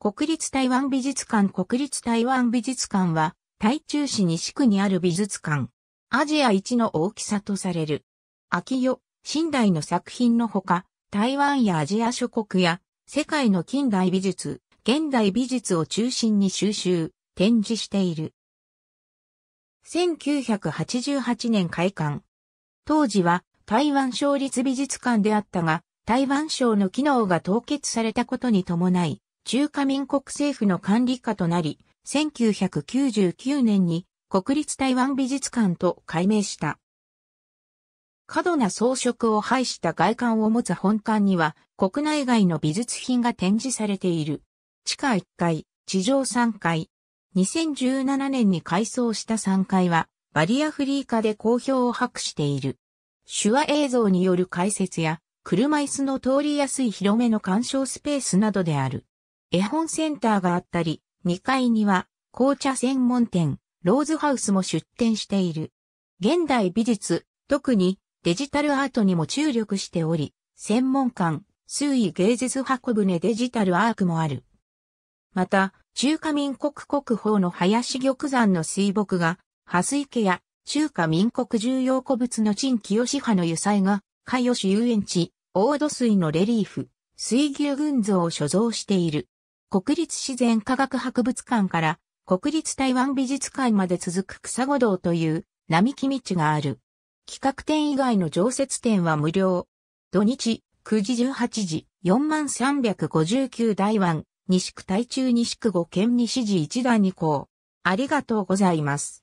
国立台湾美術館国立台湾美術館は、台中市西区にある美術館。アジア一の大きさとされる。秋代、新代の作品のほか、台湾やアジア諸国や、世界の近代美術、現代美術を中心に収集、展示している。1988年開館。当時は台湾省立美術館であったが、台湾省の機能が凍結されたことに伴い、中華民国政府の管理下となり、1999年に国立台湾美術館と改名した。過度な装飾を排した外観を持つ本館には国内外の美術品が展示されている。地下1階、地上3階。2017年に改装した3階はバリアフリー化で好評を博している。手話映像による解説や車椅子の通りやすい広めの鑑賞スペースなどである。絵本センターがあったり、2階には紅茶専門店、ローズハウスも出店している。現代美術、特にデジタルアートにも注力しており、専門館、水位芸術箱舟デジタルアークもある。また、中華民国国宝の林玉山の水墨画、蓮池や中華民国重要古物の陳清派の油彩画、海吉遊園地、大土水のレリーフ、水牛群像を所蔵している。国立自然科学博物館から国立台湾美術館まで続く草五道という並木道がある。企画展以外の常設展は無料。土日9時18時4359台湾西区台中西区5県西市一段こう。ありがとうございます。